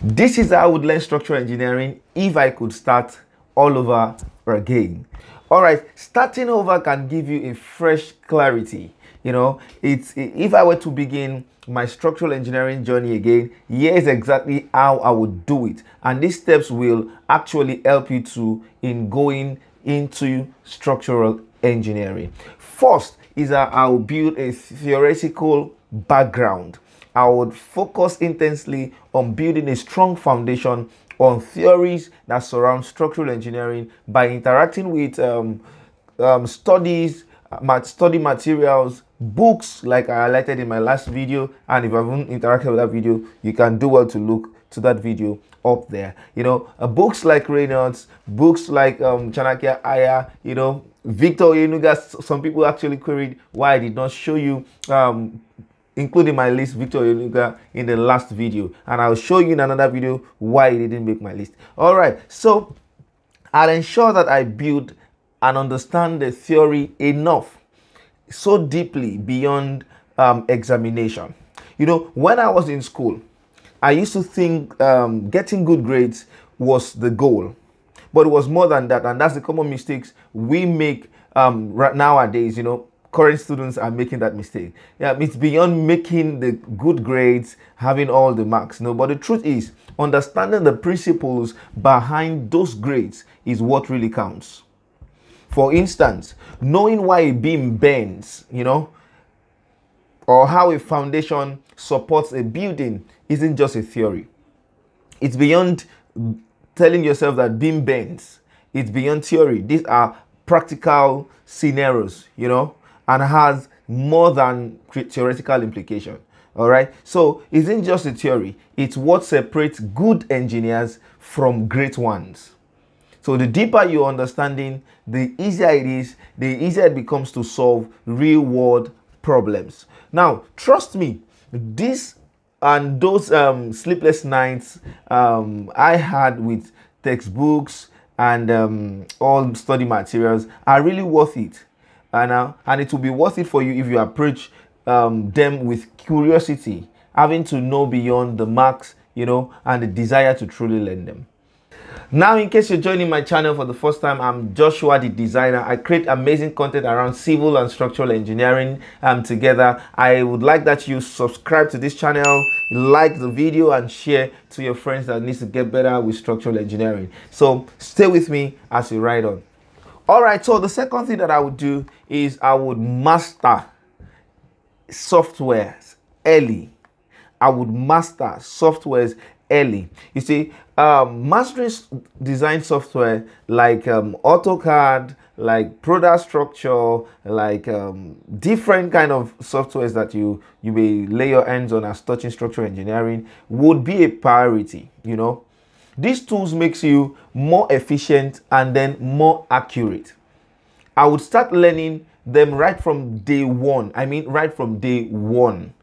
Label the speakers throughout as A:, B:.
A: This is how I would learn structural engineering if I could start all over again. All right, starting over can give you a fresh clarity. You know, it's if I were to begin my structural engineering journey again, here's exactly how I would do it. And these steps will actually help you to in going into structural engineering. First is that I'll build a theoretical background. I would focus intensely on building a strong foundation on theories that surround structural engineering by interacting with um, um, studies, study materials, books like I highlighted in my last video. And if you haven't interacted with that video, you can do well to look to that video up there. You know, uh, books like Reynolds, books like um, Chanakya Aya, you know, Victor Yenuga, some people actually queried why I did not show you um, including my list, Victor Oluga, in the last video. And I'll show you in another video why he didn't make my list. All right, so I'll ensure that I build and understand the theory enough, so deeply beyond um, examination. You know, when I was in school, I used to think um, getting good grades was the goal, but it was more than that, and that's the common mistakes we make um, right nowadays. You know, current students are making that mistake. Yeah, it's beyond making the good grades, having all the marks. No, but the truth is, understanding the principles behind those grades is what really counts. For instance, knowing why a beam bends, you know, or how a foundation supports a building isn't just a theory. It's beyond telling yourself that beam bends. It's beyond theory. These are practical scenarios, you know and has more than theoretical implication. All right. So it isn't just a theory. It's what separates good engineers from great ones. So the deeper your understanding, the easier it is, the easier it becomes to solve real world problems. Now, trust me, this and those um, sleepless nights um, I had with textbooks and um, all study materials are really worth it and, uh, and it will be worth it for you if you approach um, them with curiosity, having to know beyond the marks, you know, and the desire to truly learn them. Now, in case you're joining my channel for the first time, I'm Joshua the Designer. I create amazing content around civil and structural engineering um, together. I would like that you subscribe to this channel, like the video and share to your friends that needs to get better with structural engineering. So stay with me as we ride on. All right, so the second thing that I would do is I would master softwares early. I would master softwares early. You see, um, mastering design software like um, AutoCAD, like product structure, like um, different kind of softwares that you you may lay your hands on as touching structural engineering would be a priority. You know, these tools makes you more efficient and then more accurate. I would start learning them right from day one. I mean, right from day one.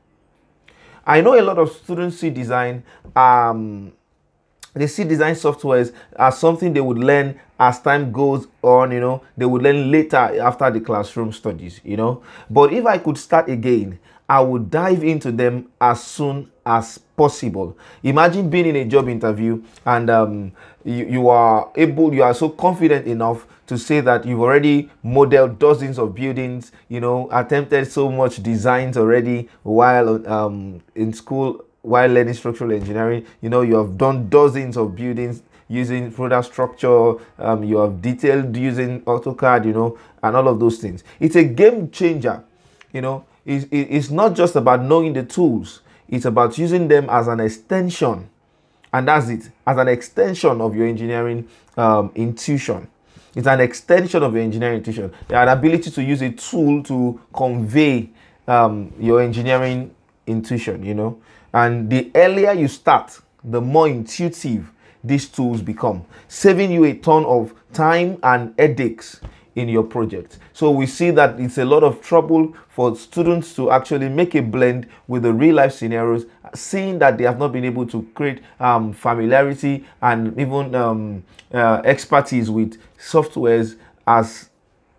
A: I know a lot of students see design, um, they see design softwares as something they would learn as time goes on, you know, they would learn later after the classroom studies, you know. But if I could start again, I will dive into them as soon as possible. Imagine being in a job interview and um, you, you are able, you are so confident enough to say that you've already modeled dozens of buildings, you know, attempted so much designs already while um, in school, while learning structural engineering. You know, you have done dozens of buildings using product structure, um, you have detailed using AutoCAD, you know, and all of those things. It's a game changer, you know it's, it's not just about knowing the tools, it's about using them as an extension. And that's it, as an extension of your engineering um, intuition. It's an extension of your engineering intuition. An ability to use a tool to convey um, your engineering intuition, you know. And the earlier you start, the more intuitive these tools become, saving you a ton of time and headaches in your project. So we see that it's a lot of trouble for students to actually make a blend with the real life scenarios, seeing that they have not been able to create um, familiarity and even um, uh, expertise with softwares as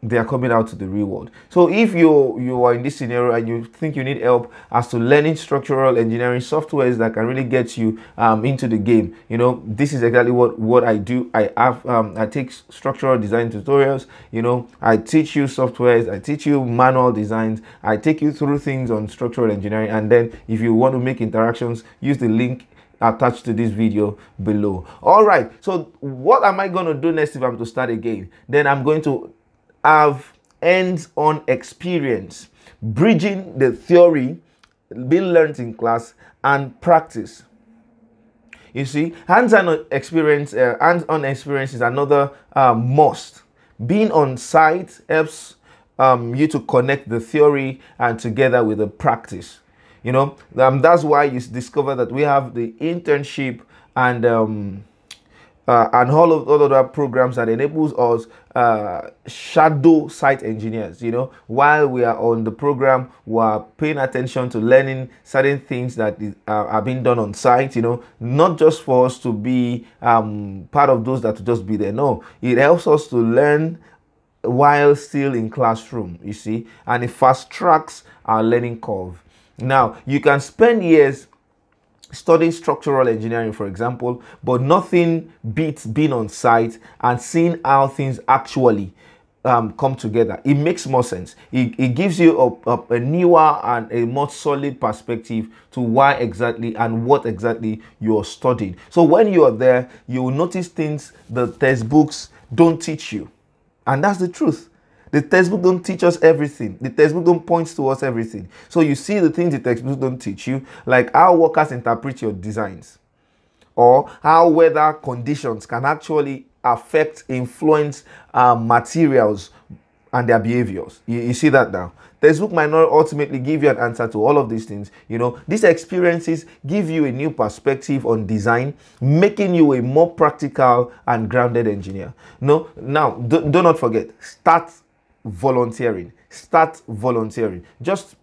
A: they are coming out to the real world. So if you you are in this scenario and you think you need help as to learning structural engineering softwares that can really get you um, into the game, you know this is exactly what what I do. I have um, I take structural design tutorials. You know I teach you softwares. I teach you manual designs. I take you through things on structural engineering. And then if you want to make interactions, use the link attached to this video below all right so what am i going to do next if i'm to start again? then i'm going to have hands-on experience, bridging the theory being learned in class and practice. You see, hands-on experience, uh, hands-on experience is another uh, must. Being on site helps um, you to connect the theory and together with the practice. You know, um, that's why you discover that we have the internship and um, uh, and all of all other programs that enables us uh, shadow site engineers. You know, while we are on the program, we are paying attention to learning certain things that is, uh, are being done on site. You know, not just for us to be um, part of those that just be there. No, it helps us to learn while still in classroom. You see, and it fast tracks our learning curve. Now you can spend years studying structural engineering, for example, but nothing beats being on site and seeing how things actually um, come together. It makes more sense. It, it gives you a, a, a, newer and a more solid perspective to why exactly and what exactly you're studying. So when you are there, you will notice things the textbooks don't teach you. And that's the truth. The textbook don't teach us everything. The textbook don't point to us everything. So you see the things the textbook don't teach you, like how workers interpret your designs or how weather conditions can actually affect, influence uh, materials and their behaviors. You, you, see that now. Textbook might not ultimately give you an answer to all of these things. You know, these experiences give you a new perspective on design, making you a more practical and grounded engineer. No, now do, do not forget, start volunteering. Start volunteering. Just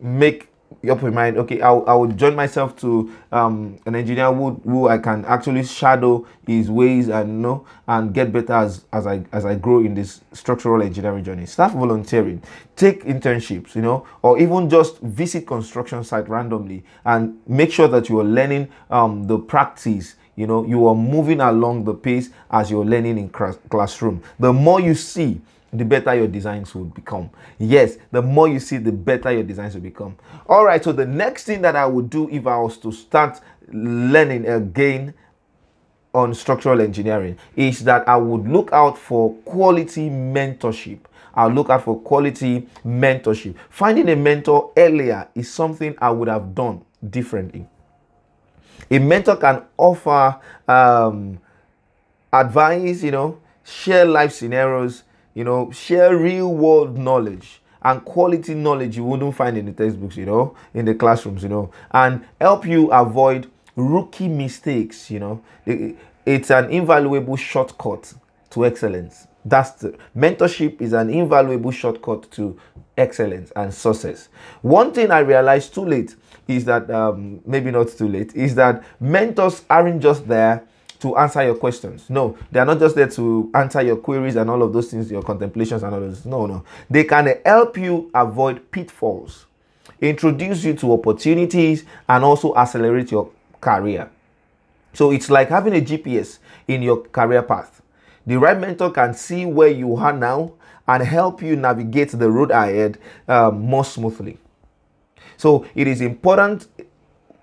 A: make up your mind okay I, I would join myself to um, an engineer who, who i can actually shadow his ways and you know and get better as as i as i grow in this structural engineering journey start volunteering take internships you know or even just visit construction site randomly and make sure that you are learning um, the practice you know you are moving along the pace as you're learning in classroom the more you see the better your designs will become. Yes, the more you see, the better your designs will become. All right, so the next thing that I would do if I was to start learning again on structural engineering is that I would look out for quality mentorship. I'll look out for quality mentorship. Finding a mentor earlier is something I would have done differently. A mentor can offer um, advice, you know, share life scenarios, you know, share real world knowledge and quality knowledge you wouldn't find in the textbooks, you know, in the classrooms, you know, and help you avoid rookie mistakes, you know. It's an invaluable shortcut to excellence. That's the, mentorship is an invaluable shortcut to excellence and success. One thing I realized too late is that um, maybe not too late is that mentors aren't just there to answer your questions. No, they are not just there to answer your queries and all of those things, your contemplations and all those. No, no. They can help you avoid pitfalls, introduce you to opportunities, and also accelerate your career. So it's like having a GPS in your career path. The right mentor can see where you are now and help you navigate the road ahead uh, more smoothly. So it is important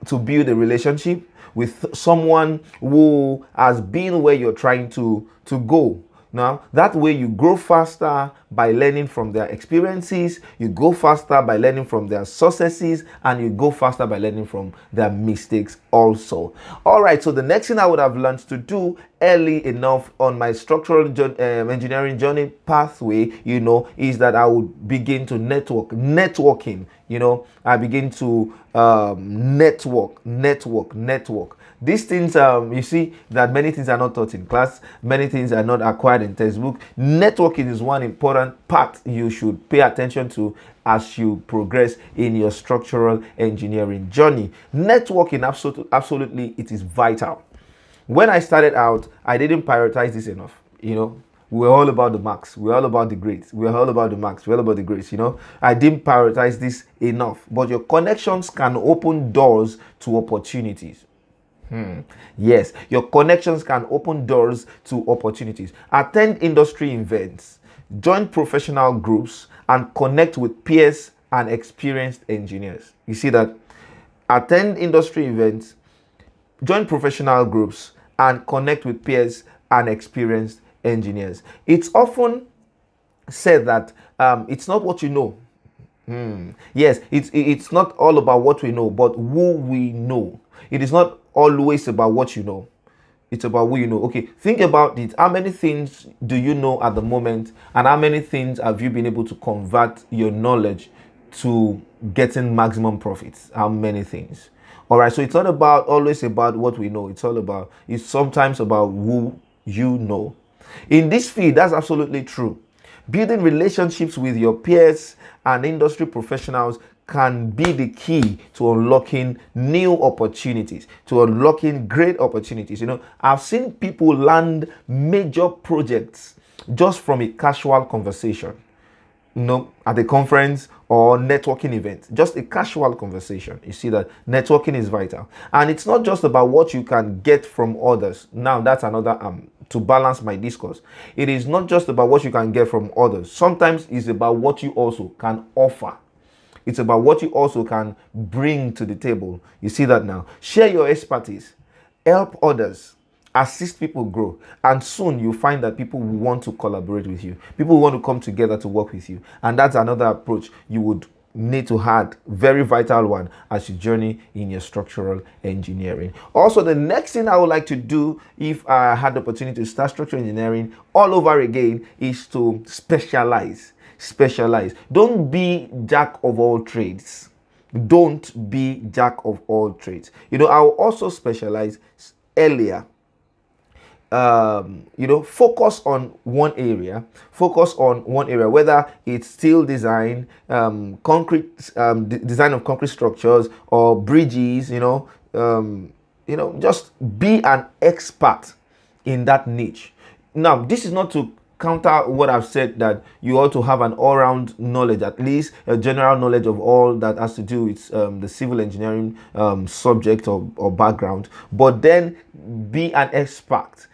A: to build a relationship with someone who has been where you're trying to to go now, that way you grow faster by learning from their experiences, you go faster by learning from their successes, and you go faster by learning from their mistakes also. All right, so the next thing I would have learned to do early enough on my structural um, engineering journey pathway, you know, is that I would begin to network, networking, you know, I begin to um, network, network, network. These things, um, you see, that many things are not taught in class, many things are not acquired in textbook. Networking is one important part you should pay attention to as you progress in your structural engineering journey. Networking, absolutely, absolutely it is vital. When I started out, I didn't prioritize this enough. You know, we're all about the marks. We're all about the grades. We're all about the marks. We're all about the grades. You know, I didn't prioritize this enough. But your connections can open doors to opportunities. Hmm. Yes, your connections can open doors to opportunities. Attend industry events, join professional groups, and connect with peers and experienced engineers. You see that? Attend industry events, join professional groups, and connect with peers and experienced engineers. It's often said that um, it's not what you know. Hmm. Yes, it's, it's not all about what we know, but who we know. It is not always about what you know. It's about what you know. Okay, think about it. How many things do you know at the moment, and how many things have you been able to convert your knowledge to getting maximum profits? How many things? All right, so it's not about always about what we know. It's all about, it's sometimes about who you know. In this field, that's absolutely true. Building relationships with your peers and industry professionals can be the key to unlocking new opportunities, to unlocking great opportunities. You know, I've seen people land major projects just from a casual conversation, you know, at a conference or networking event, just a casual conversation. You see that networking is vital. And it's not just about what you can get from others. Now, that's another um, to balance my discourse. It is not just about what you can get from others. Sometimes it's about what you also can offer it's about what you also can bring to the table. You see that now. Share your expertise, help others, assist people grow. And soon you find that people will want to collaborate with you. People want to come together to work with you. And that's another approach you would need to add very vital one as you journey in your structural engineering also the next thing i would like to do if i had the opportunity to start structural engineering all over again is to specialize specialize. Don't be jack of all trades. Don't be jack of all trades. You know, I'll also specialize earlier. Um, you know, focus on one area, focus on one area, whether it's steel design, um, concrete, um, design of concrete structures or bridges, you know, um, you know, just be an expert in that niche. Now, this is not to counter what I've said that you ought to have an all-round knowledge, at least a general knowledge of all that has to do with um, the civil engineering um, subject or, or background, but then be an expert.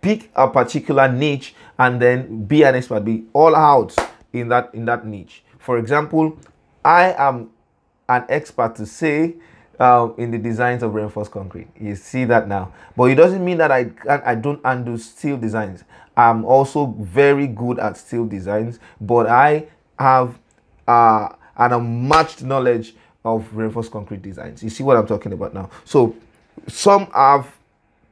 A: Pick a particular niche and then be an expert. Be all out in that in that niche. For example, I am an expert to say um, in the designs of reinforced concrete. You see that now. But it doesn't mean that I I don't undo steel designs. I'm also very good at steel designs, but I have uh, an unmatched knowledge of reinforced concrete designs. You see what I'm talking about now. So some have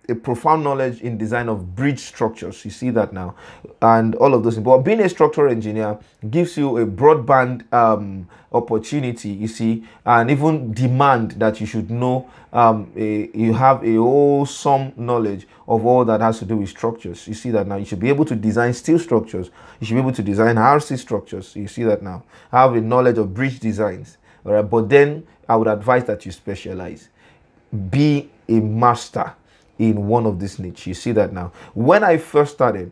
A: a profound knowledge in design of bridge structures. You see that now, and all of those But being a structural engineer gives you a broadband um, opportunity. You see, and even demand that you should know. Um, a, you have a awesome knowledge of all that has to do with structures. You see that now. You should be able to design steel structures. You should be able to design RC structures. You see that now. Have a knowledge of bridge designs. All right, but then I would advise that you specialize. Be a master in one of these niche. You see that now. When I first started,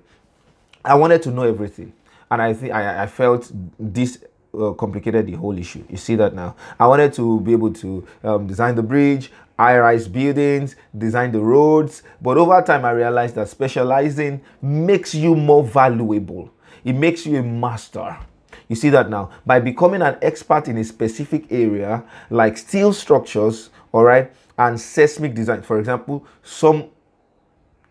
A: I wanted to know everything. And I think I, felt this uh, complicated the whole issue. You see that now. I wanted to be able to um, design the bridge, high-rise buildings, design the roads. But over time, I realized that specializing makes you more valuable. It makes you a master. You see that now. By becoming an expert in a specific area, like steel structures, all right, and seismic design. For example, some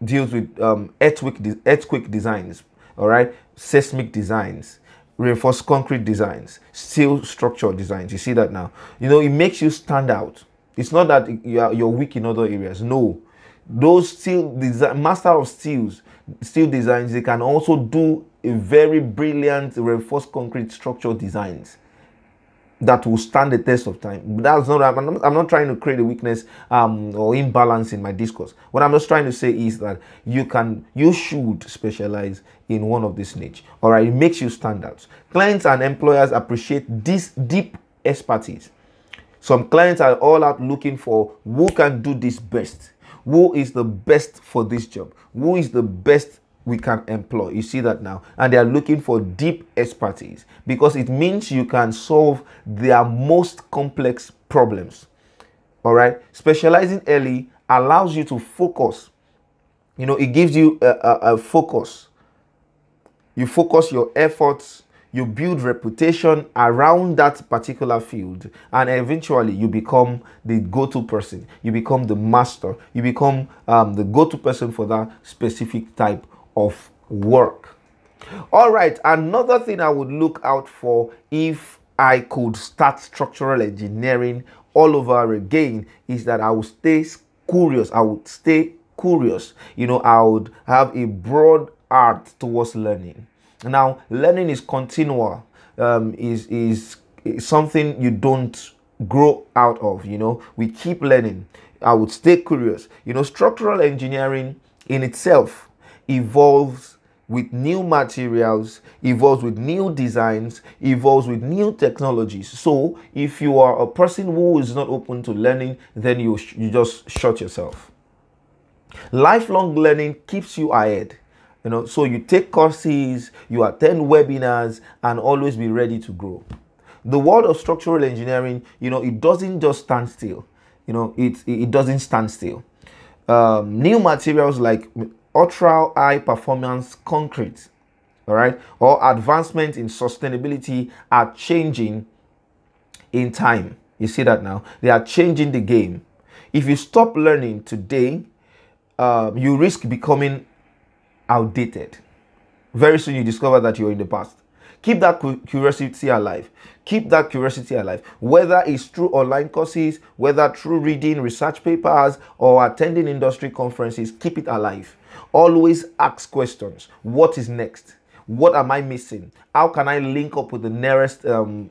A: deals with um, earthquake, de earthquake designs, all right, seismic designs, reinforced concrete designs, steel structure designs. You see that now. You know, it makes you stand out. It's not that you are, you're weak in other areas. No, those steel design master of steels, steel designs, they can also do a very brilliant reinforced concrete structure designs that will stand the test of time. That's not, I'm not, I'm not trying to create a weakness um, or imbalance in my discourse. What I'm just trying to say is that you can, you should specialize in one of this niche. All right, it makes you stand out. Clients and employers appreciate this deep expertise. Some clients are all out looking for who can do this best. Who is the best for this job? Who is the best we can employ. You see that now. And they are looking for deep expertise because it means you can solve their most complex problems. All right. Specializing early allows you to focus. You know, it gives you a, a, a focus. You focus your efforts, you build reputation around that particular field, and eventually you become the go to person. You become the master. You become um, the go to person for that specific type of work. All right, another thing I would look out for if I could start structural engineering all over again is that I would stay curious. I would stay curious. You know, I would have a broad art towards learning. Now, learning is continual. Um, is, is is something you don't grow out of. You know, we keep learning. I would stay curious. You know, structural engineering in itself evolves with new materials, evolves with new designs, evolves with new technologies. So if you are a person who is not open to learning, then you, you just shut yourself. Lifelong learning keeps you ahead. You know, so you take courses, you attend webinars, and always be ready to grow. The world of structural engineering, you know, it doesn't just stand still. You know, it, it doesn't stand still. Um, new materials like ultra high performance concrete, all right, or advancement in sustainability are changing in time. You see that now? They are changing the game. If you stop learning today, um, you risk becoming outdated. Very soon you discover that you're in the past. Keep that curiosity alive. Keep that curiosity alive. Whether it's through online courses, whether through reading research papers or attending industry conferences, keep it alive. Always ask questions. What is next? What am I missing? How can I link up with the nearest um,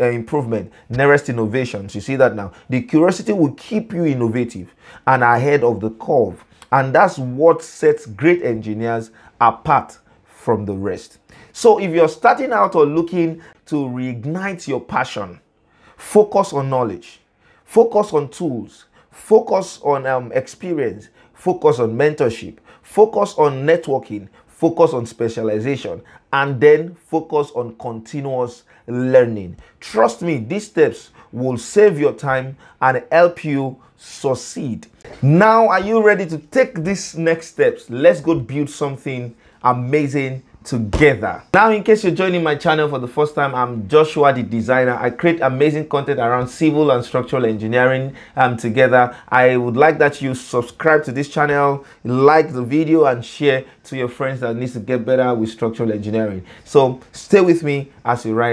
A: uh, improvement, nearest innovations? You see that now. The curiosity will keep you innovative and ahead of the curve. And that's what sets great engineers apart from the rest. So if you're starting out or looking to reignite your passion, focus on knowledge, focus on tools, focus on um, experience, focus on mentorship, focus on networking, focus on specialization, and then focus on continuous learning. Trust me, these steps will save your time and help you succeed. Now, are you ready to take these next steps? Let's go build something amazing together now in case you're joining my channel for the first time i'm joshua the designer i create amazing content around civil and structural engineering um, together i would like that you subscribe to this channel like the video and share to your friends that needs to get better with structural engineering so stay with me as we ride